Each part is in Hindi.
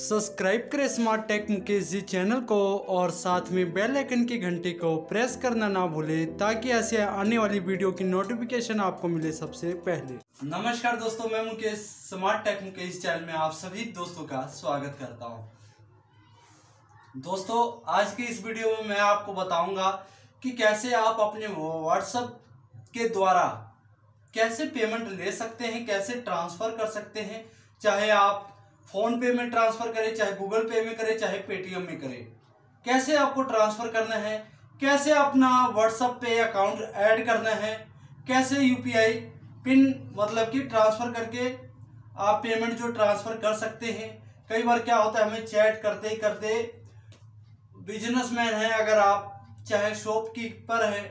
सब्सक्राइब करें smart tech Mukesh ji channel को और साथ में बेल आइकन की घंटी को प्रेस करना ना भूलें ताकि ऐसे आने वाली वीडियो की नोटिफिकेशन आपको मिले सबसे पहले नमस्कार दोस्तों मैं Mukesh smart tech Mukesh channel में आप सभी दोस्तों का स्वागत करता हूं दोस्तों आज की इस वीडियो में मैं आपको बताऊंगा कि कैसे आप अपने व्हाट्सएप के द्वारा कैसे पेमेंट ले सकते हैं कैसे ट्रांसफ़र कर सकते हैं चाहे आप फोन पे में ट्रांसफर करें चाहे गूगल पे में करे चाहे पेटीएम में करें कैसे आपको ट्रांसफर करना है कैसे अपना व्हाट्सअप पे अकाउंट ऐड करना है कैसे यूपीआई पिन मतलब कि ट्रांसफर करके आप पेमेंट जो ट्रांसफर कर सकते हैं कई बार क्या होता है हमें चैट करते ही करते बिजनेसमैन है अगर आप चाहे शॉप कीपर है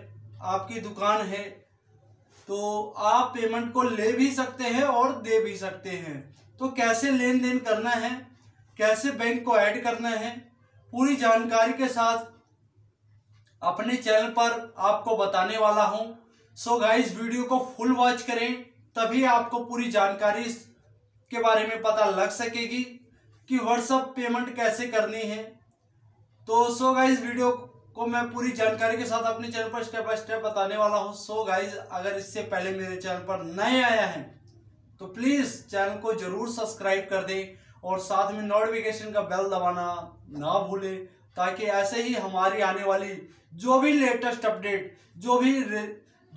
आपकी दुकान है तो आप पेमेंट को ले भी सकते हैं और दे भी सकते हैं तो कैसे लेन देन करना है कैसे बैंक को ऐड करना है पूरी जानकारी के साथ अपने चैनल पर आपको बताने वाला हूं सो गाइस वीडियो को फुल वॉच करें तभी आपको पूरी जानकारी के बारे में पता लग सकेगी कि व्हाट्सअप पेमेंट कैसे करनी है तो सो गाइस वीडियो को मैं पूरी जानकारी के साथ अपने चैनल पर स्टेप बाय स्टेप बताने वाला हूँ सो गाइज अगर इससे पहले मेरे चैनल पर नए आया है तो प्लीज़ चैनल को जरूर सब्सक्राइब कर दें और साथ में नोटिफिकेशन का बेल दबाना ना भूलें ताकि ऐसे ही हमारी आने वाली जो भी लेटेस्ट अपडेट जो भी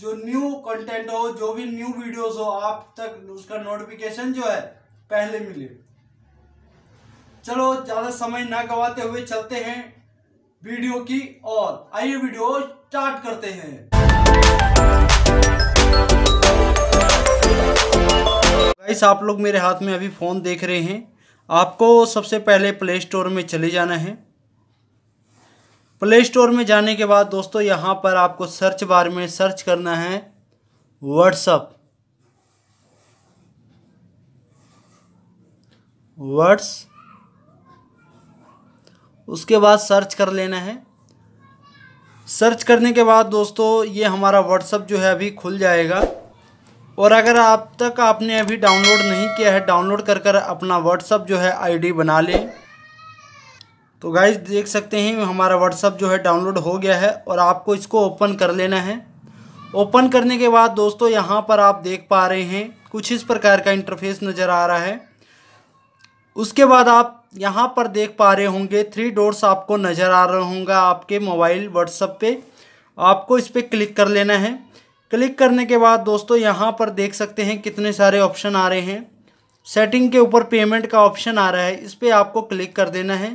जो न्यू कंटेंट हो जो भी न्यू वीडियोस हो आप तक उसका नोटिफिकेशन जो है पहले मिले चलो ज़्यादा समय ना गवाते हुए चलते हैं वीडियो की और आइए वीडियो स्टार्ट करते हैं गाइस आप लोग मेरे हाथ में अभी फ़ोन देख रहे हैं आपको सबसे पहले प्ले स्टोर में चले जाना है प्ले स्टोर में जाने के बाद दोस्तों यहाँ पर आपको सर्च बार में सर्च करना है व्हाट्सअप वर्ड्स उसके बाद सर्च कर लेना है सर्च करने के बाद दोस्तों ये हमारा व्हाट्सअप जो है अभी खुल जाएगा और अगर आप तक आपने अभी डाउनलोड नहीं किया है डाउनलोड कर कर अपना व्हाट्सअप जो है आईडी बना लें तो गाइज देख सकते हैं हमारा व्हाट्सअप जो है डाउनलोड हो गया है और आपको इसको ओपन कर लेना है ओपन करने के बाद दोस्तों यहाँ पर आप देख पा रहे हैं कुछ इस प्रकार का इंटरफेस नज़र आ रहा है उसके बाद आप यहाँ पर देख पा रहे होंगे थ्री डोर्स आपको नज़र आ रहा होंगे आपके मोबाइल व्हाट्सअप पे आपको इस पर क्लिक कर लेना है क्लिक करने के बाद दोस्तों यहाँ पर देख सकते हैं कितने सारे ऑप्शन आ रहे हैं सेटिंग के ऊपर पेमेंट का ऑप्शन आ रहा है इस पर आपको क्लिक कर देना है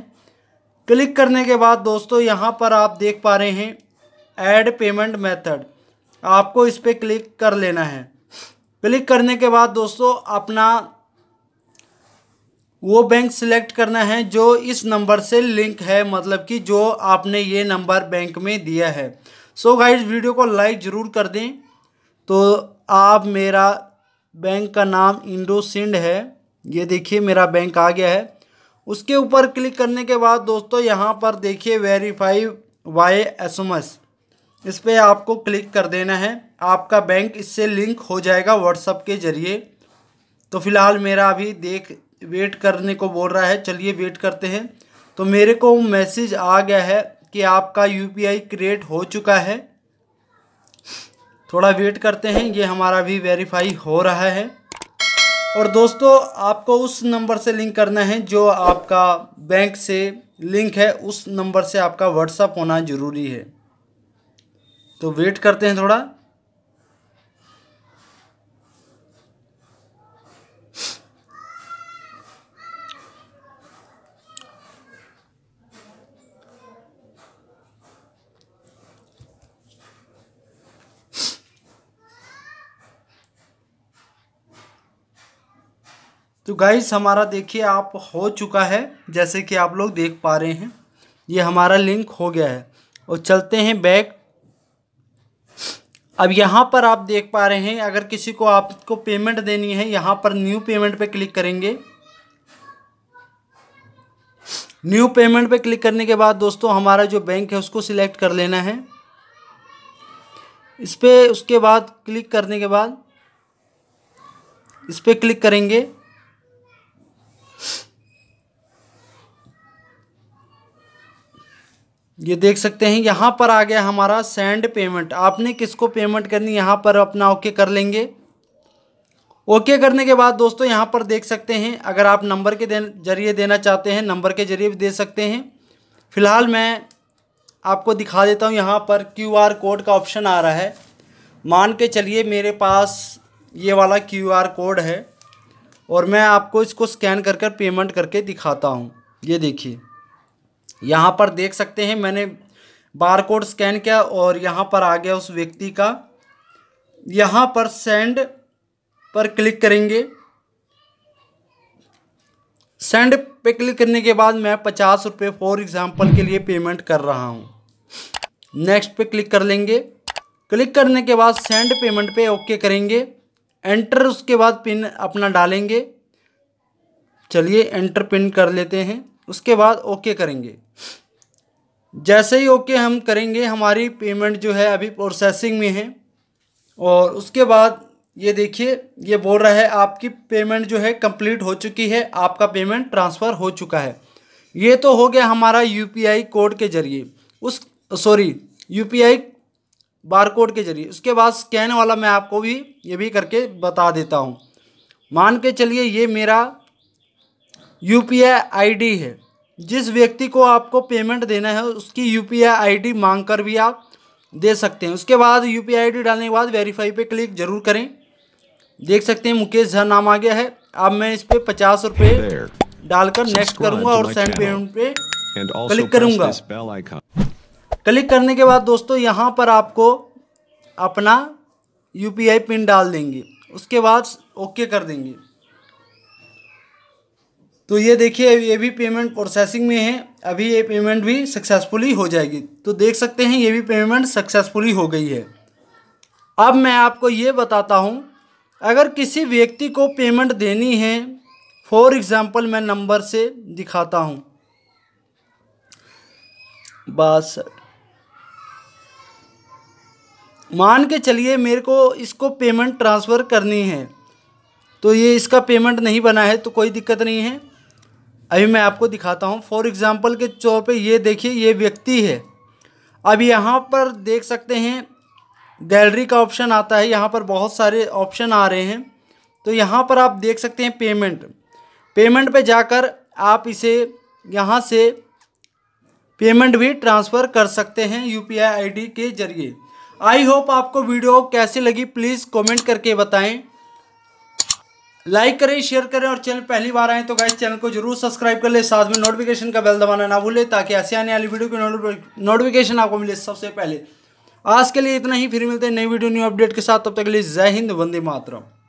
क्लिक करने के बाद दोस्तों यहाँ पर आप देख पा रहे हैं ऐड पेमेंट मेथड आपको इस पर क्लिक कर लेना है क्लिक करने के बाद दोस्तों अपना वो बैंक सिलेक्ट करना है जो इस नंबर से लिंक है मतलब कि जो आपने ये नंबर बैंक में दिया है सो so गाइज वीडियो को लाइक ज़रूर कर दें तो आप मेरा बैंक का नाम इंडो सिंड है ये देखिए मेरा बैंक आ गया है उसके ऊपर क्लिक करने के बाद दोस्तों यहाँ पर देखिए verify via S M S इस पर आपको क्लिक कर देना है आपका बैंक इससे लिंक हो जाएगा व्हाट्सअप के ज़रिए तो फ़िलहाल मेरा अभी देख वेट करने को बोल रहा है चलिए वेट करते हैं तो मेरे को मैसेज आ गया है कि आपका यू क्रिएट हो चुका है थोड़ा वेट करते हैं ये हमारा भी वेरीफाई हो रहा है और दोस्तों आपको उस नंबर से लिंक करना है जो आपका बैंक से लिंक है उस नंबर से आपका व्हाट्सअप होना ज़रूरी है तो वेट करते हैं थोड़ा तो गाइस हमारा देखिए आप हो चुका है जैसे कि आप लोग देख पा रहे हैं ये हमारा लिंक हो गया है और चलते हैं बैक अब यहाँ पर आप देख पा रहे हैं अगर किसी को आपको पेमेंट देनी है यहाँ पर न्यू पेमेंट पे क्लिक करेंगे न्यू पेमेंट पे क्लिक करने के बाद दोस्तों हमारा जो बैंक है उसको सिलेक्ट कर लेना है इस पर उसके बाद क्लिक करने के बाद इस पर क्लिक करेंगे ये देख सकते हैं यहाँ पर आ गया हमारा सेंड पेमेंट आपने किसको पेमेंट करनी यहाँ पर अपना ओके कर लेंगे ओके करने के बाद दोस्तों यहाँ पर देख सकते हैं अगर आप नंबर के जरिए देना चाहते हैं नंबर के जरिए भी दे सकते हैं फ़िलहाल मैं आपको दिखा देता हूँ यहाँ पर क्यू आर कोड का ऑप्शन आ रहा है मान के चलिए मेरे पास ये वाला क्यू आर कोड है और मैं आपको इसको स्कैन कर कर पेमेंट करके दिखाता हूँ ये देखिए यहाँ पर देख सकते हैं मैंने बार कोड स्कैन किया और यहाँ पर आ गया उस व्यक्ति का यहाँ पर सेंड पर क्लिक करेंगे सेंड पे क्लिक करने के बाद मैं पचास रुपये फॉर एग्ज़ाम्पल के लिए पेमेंट कर रहा हूँ नेक्स्ट पे क्लिक कर लेंगे क्लिक करने के बाद सेंड पेमेंट पे ओके करेंगे एंटर उसके बाद पिन अपना डालेंगे चलिए एंटर पिन कर लेते हैं उसके बाद ओके करेंगे जैसे ही ओके हम करेंगे हमारी पेमेंट जो है अभी प्रोसेसिंग में है और उसके बाद ये देखिए ये बोल रहा है आपकी पेमेंट जो है कंप्लीट हो चुकी है आपका पेमेंट ट्रांसफ़र हो चुका है ये तो हो गया हमारा यूपीआई कोड के ज़रिए उस सॉरी यूपीआई कोड के ज़रिए उसके बाद स्कैन वाला मैं आपको भी ये भी करके बता देता हूँ मान के चलिए ये मेरा U P I I D है जिस व्यक्ति को आपको पेमेंट देना है उसकी यू पी आई मांग कर भी आप दे सकते हैं उसके बाद यू पी आई डालने के बाद वेरीफाई पे क्लिक जरूर करें देख सकते हैं मुकेश झा नाम आ गया है अब मैं इस पर पचास रुपये डालकर नेक्स्ट करूंगा और सेंड पेमेंट पे क्लिक करूंगा क्लिक करने के बाद दोस्तों यहाँ पर आपको अपना यू पिन डाल देंगे उसके बाद ओके कर देंगे तो ये देखिए ये भी पेमेंट प्रोसेसिंग में है अभी ये पेमेंट भी सक्सेसफुली हो जाएगी तो देख सकते हैं ये भी पेमेंट सक्सेसफुली हो गई है अब मैं आपको ये बताता हूँ अगर किसी व्यक्ति को पेमेंट देनी है फॉर एग्ज़ाम्पल मैं नंबर से दिखाता हूँ बस मान के चलिए मेरे को इसको पेमेंट ट्रांसफ़र करनी है तो ये इसका पेमेंट नहीं बना है तो कोई दिक्कत नहीं है अभी मैं आपको दिखाता हूँ फॉर एग्ज़ाम्पल के तौर पे ये देखिए ये व्यक्ति है अब यहाँ पर देख सकते हैं गैलरी का ऑप्शन आता है यहाँ पर बहुत सारे ऑप्शन आ रहे हैं तो यहाँ पर आप देख सकते हैं पेमेंट पेमेंट पे जाकर आप इसे यहाँ से पेमेंट भी ट्रांसफ़र कर सकते हैं यू पी आई के ज़रिए आई होप आपको वीडियो कैसी लगी प्लीज़ कमेंट करके बताएं लाइक करें शेयर करें और चैनल पहली बार आए तो गाइस चैनल को जरूर सब्सक्राइब कर ले साथ में नोटिफिकेशन का बेल दबाना ना भूलें ताकि ऐसे आने वाली वीडियो की नोटिफिकेशन आपको मिले सबसे पहले आज के लिए इतना ही फिर मिलते हैं नई वीडियो न्यू अपडेट के साथ तब तक के लिए जय हिंद वंदे मातरम